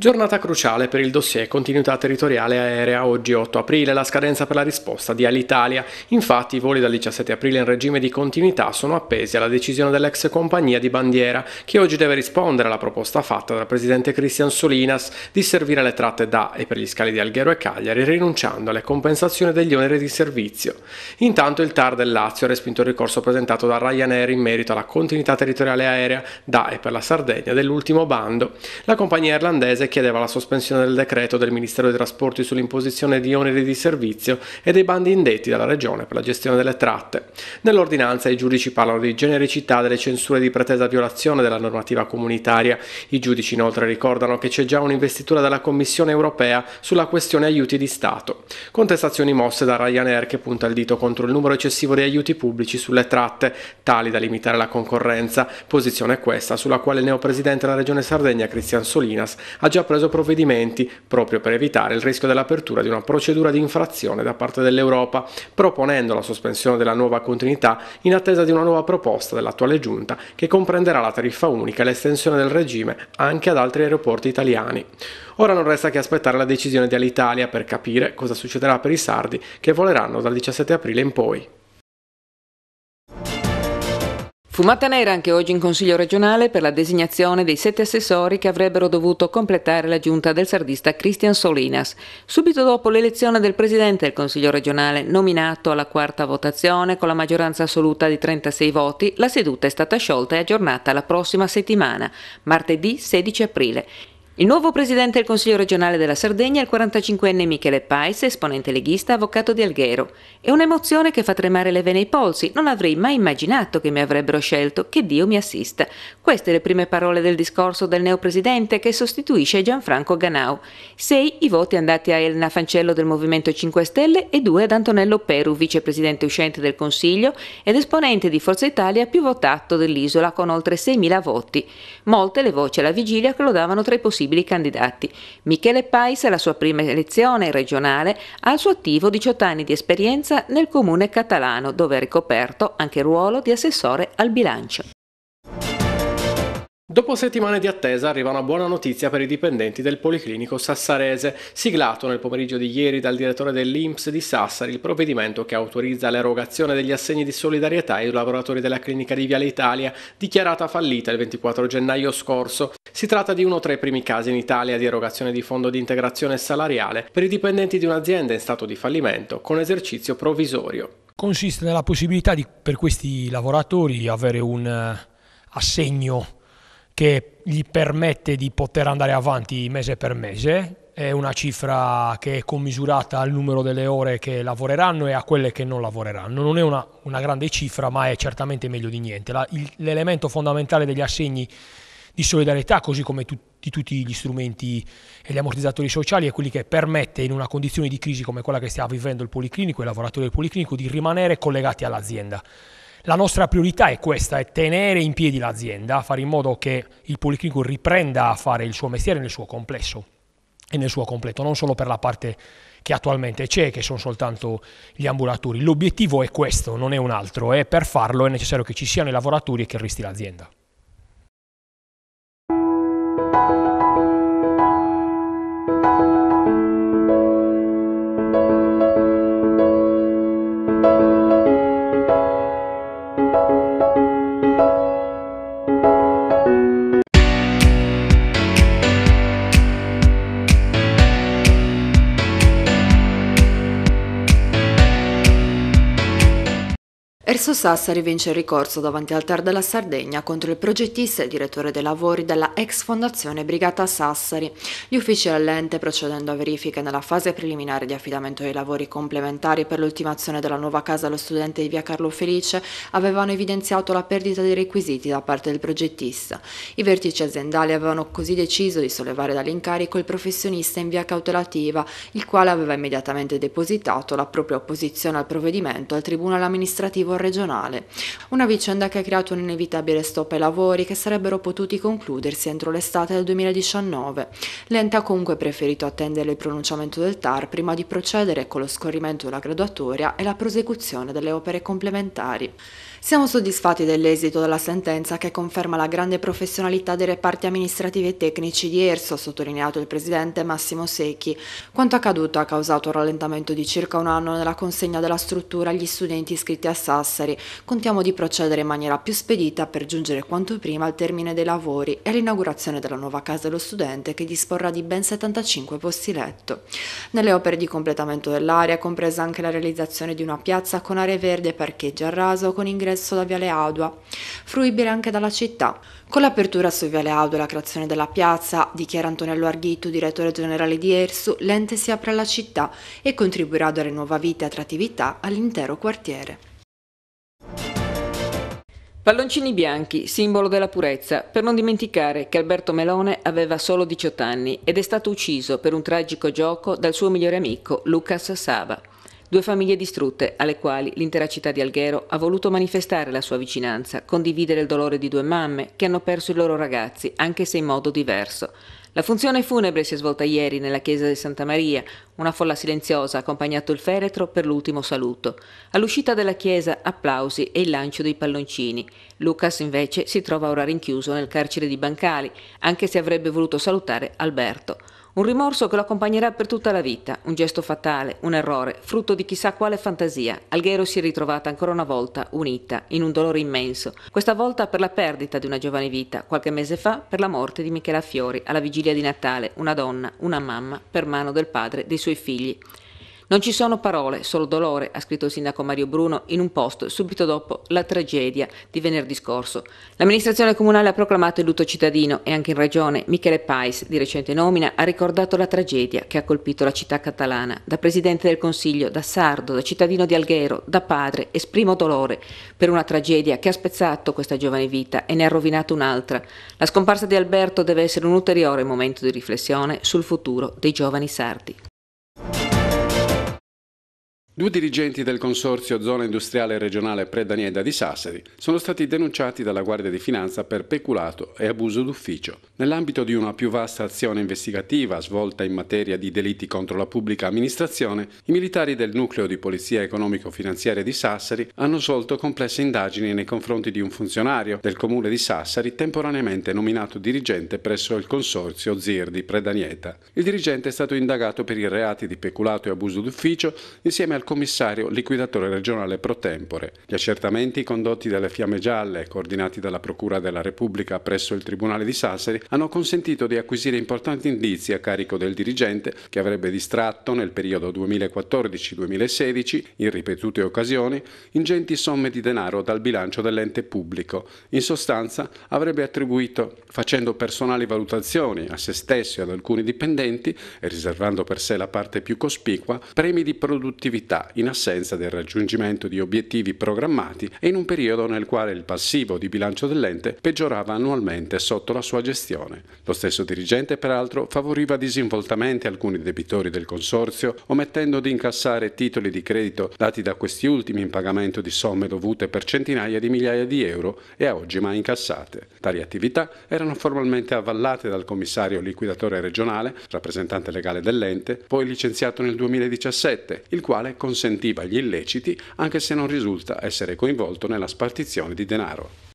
Giornata cruciale per il dossier continuità territoriale aerea oggi 8 aprile, la scadenza per la risposta di Alitalia. Infatti i voli dal 17 aprile in regime di continuità sono appesi alla decisione dell'ex compagnia di bandiera che oggi deve rispondere alla proposta fatta dal presidente Cristian Solinas di servire le tratte da e per gli scali di Alghero e Cagliari rinunciando alle compensazioni degli oneri di servizio. Intanto il TAR del Lazio ha respinto il ricorso presentato da Ryanair in merito alla continuità territoriale aerea da e per la Sardegna dell'ultimo bando. La compagnia irlandese chiedeva la sospensione del decreto del Ministero dei Trasporti sull'imposizione di oneri di servizio e dei bandi indetti dalla Regione per la gestione delle tratte. Nell'ordinanza i giudici parlano di genericità delle censure di pretesa violazione della normativa comunitaria. I giudici inoltre ricordano che c'è già un'investitura della Commissione europea sulla questione aiuti di Stato. Contestazioni mosse da Ryanair che punta il dito contro il numero eccessivo di aiuti pubblici sulle tratte, tali da limitare la concorrenza, posizione questa sulla quale il neopresidente della Regione Sardegna Cristian Solinas ha già già preso provvedimenti proprio per evitare il rischio dell'apertura di una procedura di infrazione da parte dell'Europa, proponendo la sospensione della nuova continuità in attesa di una nuova proposta dell'attuale giunta che comprenderà la tariffa unica e l'estensione del regime anche ad altri aeroporti italiani. Ora non resta che aspettare la decisione di Alitalia per capire cosa succederà per i sardi che voleranno dal 17 aprile in poi. Fumata nera anche oggi in Consiglio regionale per la designazione dei sette assessori che avrebbero dovuto completare la giunta del sardista Cristian Solinas. Subito dopo l'elezione del presidente del Consiglio regionale, nominato alla quarta votazione con la maggioranza assoluta di 36 voti, la seduta è stata sciolta e aggiornata la prossima settimana, martedì 16 aprile. Il nuovo presidente del Consiglio regionale della Sardegna è il 45enne Michele Pais, esponente leghista, avvocato di Alghero. È un'emozione che fa tremare le vene ai polsi. Non avrei mai immaginato che mi avrebbero scelto, che Dio mi assista. Queste le prime parole del discorso del neopresidente che sostituisce Gianfranco Ganau. Sei i voti andati a Elena Fancello del Movimento 5 Stelle e due ad Antonello Peru, vicepresidente uscente del Consiglio ed esponente di Forza Italia più votato dell'isola con oltre 6.000 voti. Molte le voci alla vigilia che lo davano tra i possibili possibili candidati. Michele Pais, alla sua prima elezione regionale, ha al suo attivo 18 anni di esperienza nel comune catalano, dove ha ricoperto anche il ruolo di assessore al bilancio. Dopo settimane di attesa arriva una buona notizia per i dipendenti del Policlinico Sassarese, siglato nel pomeriggio di ieri dal direttore dell'Inps di Sassari il provvedimento che autorizza l'erogazione degli assegni di solidarietà ai lavoratori della clinica di Viale Italia, dichiarata fallita il 24 gennaio scorso. Si tratta di uno tra i primi casi in Italia di erogazione di fondo di integrazione salariale per i dipendenti di un'azienda in stato di fallimento con esercizio provvisorio. Consiste nella possibilità di, per questi lavoratori di avere un eh, assegno che gli permette di poter andare avanti mese per mese, è una cifra che è commisurata al numero delle ore che lavoreranno e a quelle che non lavoreranno. Non è una, una grande cifra, ma è certamente meglio di niente. La, il, l'elemento fondamentale degli assegni di solidarietà, così come tu, di tutti gli strumenti e gli ammortizzatori sociali, è quelli che permette in una condizione di crisi come quella che sta vivendo il Policlinico e i lavoratori del Policlinico di rimanere collegati all'azienda. La nostra priorità è questa, è tenere in piedi l'azienda, fare in modo che il Policlinico riprenda a fare il suo mestiere nel suo complesso e nel suo completo, non solo per la parte che attualmente c'è, che sono soltanto gli ambulatori. L'obiettivo è questo, non è un altro, e per farlo è necessario che ci siano i lavoratori e che resti l'azienda. Terzo Sassari vince il ricorso davanti al Tar della Sardegna contro il progettista e il direttore dei lavori della ex fondazione Brigata Sassari. Gli uffici dell'ente, procedendo a verifiche nella fase preliminare di affidamento dei lavori complementari per l'ultimazione della nuova casa allo studente di via Carlo Felice, avevano evidenziato la perdita dei requisiti da parte del progettista. I vertici aziendali avevano così deciso di sollevare dall'incarico il professionista in via cautelativa, il quale aveva immediatamente depositato la propria opposizione al provvedimento al Tribunale amministrativo regionale stagionale. Una vicenda che ha creato un inevitabile stop ai lavori che sarebbero potuti concludersi entro l'estate del 2019. L'ente ha comunque preferito attendere il pronunciamento del TAR prima di procedere con lo scorrimento della graduatoria e la prosecuzione delle opere complementari. Siamo soddisfatti dell'esito della sentenza che conferma la grande professionalità dei reparti amministrativi e tecnici di ERSO, ha sottolineato il presidente Massimo Secchi. Quanto accaduto ha causato un rallentamento di circa un anno nella consegna della struttura agli studenti iscritti a Sassari lavoratori, contiamo di procedere in maniera più spedita per giungere quanto prima al termine dei lavori e all'inaugurazione della nuova casa dello studente che disporrà di ben 75 posti letto. Nelle opere di completamento dell'area compresa anche la realizzazione di una piazza con aree verde e parcheggi a raso con ingresso da Viale Adua, fruibile anche dalla città. Con l'apertura su Viale Adua e la creazione della piazza, dichiara Antonello Arghitu, direttore generale di ERSU, l'ente si apre alla città e contribuirà a dare nuova vita e attrattività all'intero quartiere. Palloncini bianchi, simbolo della purezza, per non dimenticare che Alberto Melone aveva solo 18 anni ed è stato ucciso per un tragico gioco dal suo migliore amico Lucas Sava. Due famiglie distrutte alle quali l'intera città di Alghero ha voluto manifestare la sua vicinanza, condividere il dolore di due mamme che hanno perso i loro ragazzi, anche se in modo diverso. La funzione funebre si è svolta ieri nella chiesa di Santa Maria. Una folla silenziosa ha accompagnato il feretro per l'ultimo saluto. All'uscita della chiesa applausi e il lancio dei palloncini. Lucas invece si trova ora rinchiuso nel carcere di Bancali, anche se avrebbe voluto salutare Alberto. Un rimorso che lo accompagnerà per tutta la vita, un gesto fatale, un errore, frutto di chissà quale fantasia. Alghero si è ritrovata ancora una volta unita in un dolore immenso, questa volta per la perdita di una giovane vita, qualche mese fa per la morte di Michela Fiori alla vigilia di Natale, una donna, una mamma, per mano del padre dei suoi figli. Non ci sono parole, solo dolore, ha scritto il sindaco Mario Bruno in un post subito dopo la tragedia di venerdì scorso. L'amministrazione comunale ha proclamato il lutto cittadino e anche in regione Michele Pais, di recente nomina, ha ricordato la tragedia che ha colpito la città catalana. Da presidente del Consiglio, da sardo, da cittadino di Alghero, da padre, esprimo dolore per una tragedia che ha spezzato questa giovane vita e ne ha rovinato un'altra. La scomparsa di Alberto deve essere un ulteriore momento di riflessione sul futuro dei giovani sardi. Due dirigenti del Consorzio Zona Industriale Regionale Predanieda di Sassari sono stati denunciati dalla Guardia di Finanza per peculato e abuso d'ufficio. Nell'ambito di una più vasta azione investigativa svolta in materia di delitti contro la pubblica amministrazione, i militari del Nucleo di Polizia Economico-Finanziaria di Sassari hanno svolto complesse indagini nei confronti di un funzionario del comune di Sassari temporaneamente nominato dirigente presso il Consorzio ZIR di Predanieta. Il dirigente è stato indagato per i reati di peculato e abuso d'ufficio insieme al commissario liquidatore regionale pro tempore. Gli accertamenti condotti dalle Fiamme Gialle, coordinati dalla Procura della Repubblica presso il Tribunale di Sassari, hanno consentito di acquisire importanti indizi a carico del dirigente che avrebbe distratto nel periodo 2014-2016, in ripetute occasioni, ingenti somme di denaro dal bilancio dell'ente pubblico. In sostanza avrebbe attribuito, facendo personali valutazioni a se stesso e ad alcuni dipendenti e riservando per sé la parte più cospicua, premi di produttività liquidità in assenza del raggiungimento di obiettivi programmati e in un periodo nel quale il passivo di bilancio dell'ente peggiorava annualmente sotto la sua gestione. Lo stesso dirigente peraltro favoriva disinvoltamente alcuni debitori del consorzio, omettendo di incassare titoli di credito dati da questi ultimi in pagamento di somme dovute per centinaia di migliaia di euro e a oggi mai incassate. Tali attività erano formalmente avvallate dal commissario liquidatore regionale, rappresentante legale dell'ente, poi licenziato nel 2017, il quale con consentiva gli illeciti anche se non risulta essere coinvolto nella spartizione di denaro.